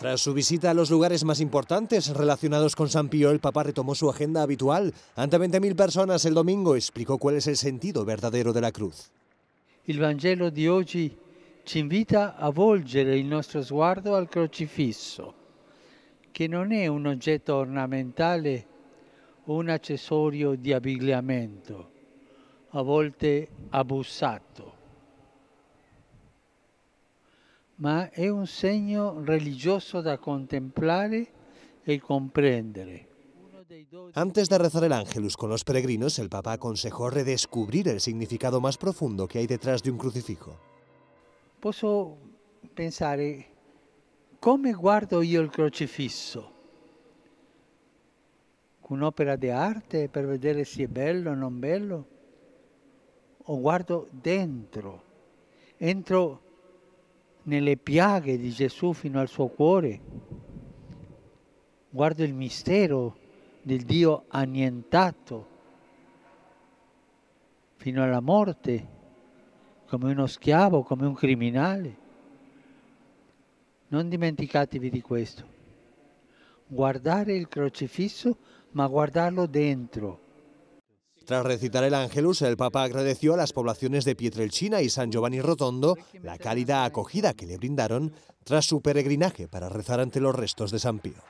Tras su visita a los lugares más importantes relacionados con San Pío, el Papa retomó su agenda habitual. Ante 20.000 personas el domingo explicó cuál es el sentido verdadero de la cruz. El Vangelo de hoy nos invita a volgere el nuestro sguardo al crocifisso, que no es un objeto ornamental o un accesorio de abbigliamento, a volte abusado ma è un segno religioso da contemplare e comprendere. Antes de rezar el Ángelus con los peregrinos, el Papa aconsejó redescubrir el significado más profundo que hay detrás de un crucifijo. Puedo pensar cómo guardo el il una obra de arte para ver si es bello o no bello? O guardo dentro? Entro nelle piaghe di Gesù fino al suo cuore. Guardo il mistero del Dio annientato fino alla morte, come uno schiavo, come un criminale. Non dimenticatevi di questo. Guardare il crocifisso, ma guardarlo dentro Tras recitar el Angelus, el Papa agradeció a las poblaciones de Pietrelcina y San Giovanni Rotondo la cálida acogida que le brindaron tras su peregrinaje para rezar ante los restos de San Pío.